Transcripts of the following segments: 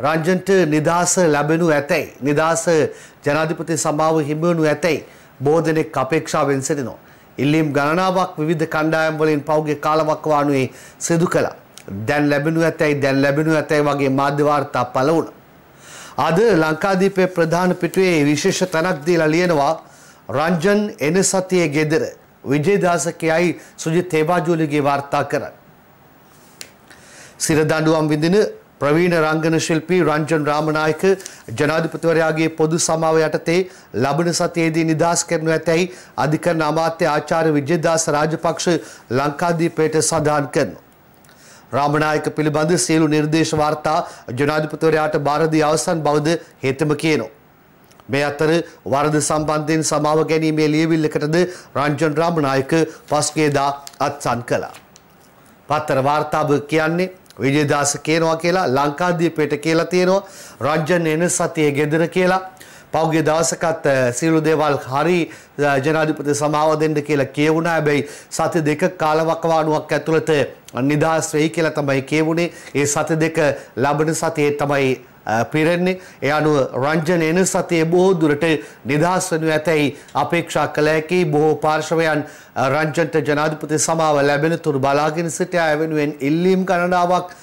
රංජන්ට නිදහස ලැබෙනු ඇතැයි. නිදහස ජනාධිපති සභාව හිමිවනු ඇතැයි. බෝධනෙක් අපේක්ෂාවෙන් සිටිනවා. ඉල්ලීම් ගණනාවක් විධ කණ්ඩායම් වලින් පෞගේ කාලවක්වානුවේ සිදු කළ. දැන් ලැබෙනු ඇතැයි දැන් ලැබෙනු ඇතැයි වගේ මාධ්‍යවාර්තා පල වුණ. අද ලංකාදීපය ප්‍රධාන පිටුවේ විශේෂ තැනක්දීලා ලියනවා රංජන් එන සතිය ගෙදර විජේදාසකයයි සුජි තේබාජූලිගේ වාර්තා කරන්න. සිරදඩුවම් විඳින ප්‍රවීණ රංගන ශිල්පී රංජන් රාමනායක ජනාධිපතිවරයාගේ පොදු සමාව යටතේ ලබන සතියේදී නිදහස් කරනු ඇතැයි අධිකරණ අමාත්‍ය ආචාර්ය විජේදාස රාජපක්ෂ ලංකාදීපයට සඳහන් කරනවා. රාමනායක පිළිබඳ සියලු නිර්දේශ වාර්තා ජනාධිපතිවරයාට බාර දී අවසන් බවද හේතම කියනවා. මේ අතර වරද සම්බන්ධයෙන් සමාව ගැනීමේ ලියවිල්ලකටද රංජන් රාමනායක පස්කේදා අත්සන් කළා. පත්තර වාර්තාව කියන්නේ විජේදාස කියනවා කියලා ලංකාදීපයට කියලා තියෙනවා රජ්ජන් එන සතියේ ගෙදර කියලා පෞගේ දවසකත් සියලු දේවල් හරි ජනාධිපති සමාව දෙන්න කියලා කියවුණා. හැබැයි සති දෙක කාලවකවානුවක් ඇතුළත නිදහස් වෙයි කියලා තමයි කියවුනේ. ඒ සති දෙක ලබන සතියේ තමයි පිරෙන්නේ ඒ අනුව රංජන එන සතියේ බොහෝ දුරට නිදහස් වනු ඇතැයි අපේක්ෂා කළ හැකි බොහෝ පාර්ශවයන් රංජන්ට ජනාධිපති සමාව ලැබෙන තුරු බලාගෙන සිට ආය වෙනුවෙන් ඉල්ලීම් ගණනාවක්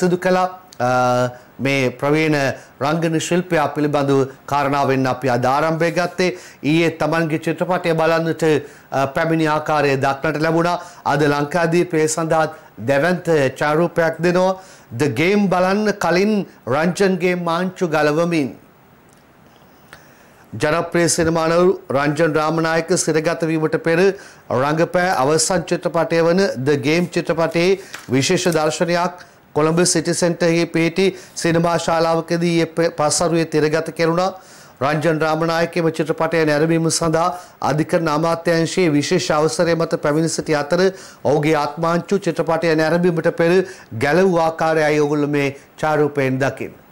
සිදු කළා මේ ප්‍රවීණ රංගන ශිල්පයා පිළිබඳව කාරණාවෙන් අපි අද ආරම්භය ගත්තේ ඊයේ තමන්ගේ චිත්‍රපටය බලන්නට පැමිණි ආකාරය දක්නට ලැබුණා අද ලංකාදීපේ සඳහා දැවන්ත ඡාරූපයක් දෙනවා ද ගේම් බලන්න කලින් රංජන්ගේ මාංචු ගලවමින් ජනප්‍රිය සිනමානවරු රංජන් රාමනායක සිරගත වීමට පෙර රංගපෑ අවසන් චිත්‍රපටය වන ද ගේම් චිත්‍රපටයේ විශේෂ දර්ශනයක් කොළඹ සිටි සෙන්ටර්හි පිහිටි සිනමා ශාලාවකදී ඊයේ පස්වරුවේ තිරගත කෙරුණා. රංජන් රාමනායකගේ චිත්‍රපටය නැරඹීම සඳහා අධිකරණ අමාත්‍යාංශයේ විශේෂ අවසරය මත පැමිණ සිටි අතර ඔහුගේ ආත්මාංචු චිත්‍රපටය නැරඹීමට පෙර ගැලවූ ආකාරයයි ඔයගොල්ලෝ මේ ඡාරූපයෙන් දකින්නේ.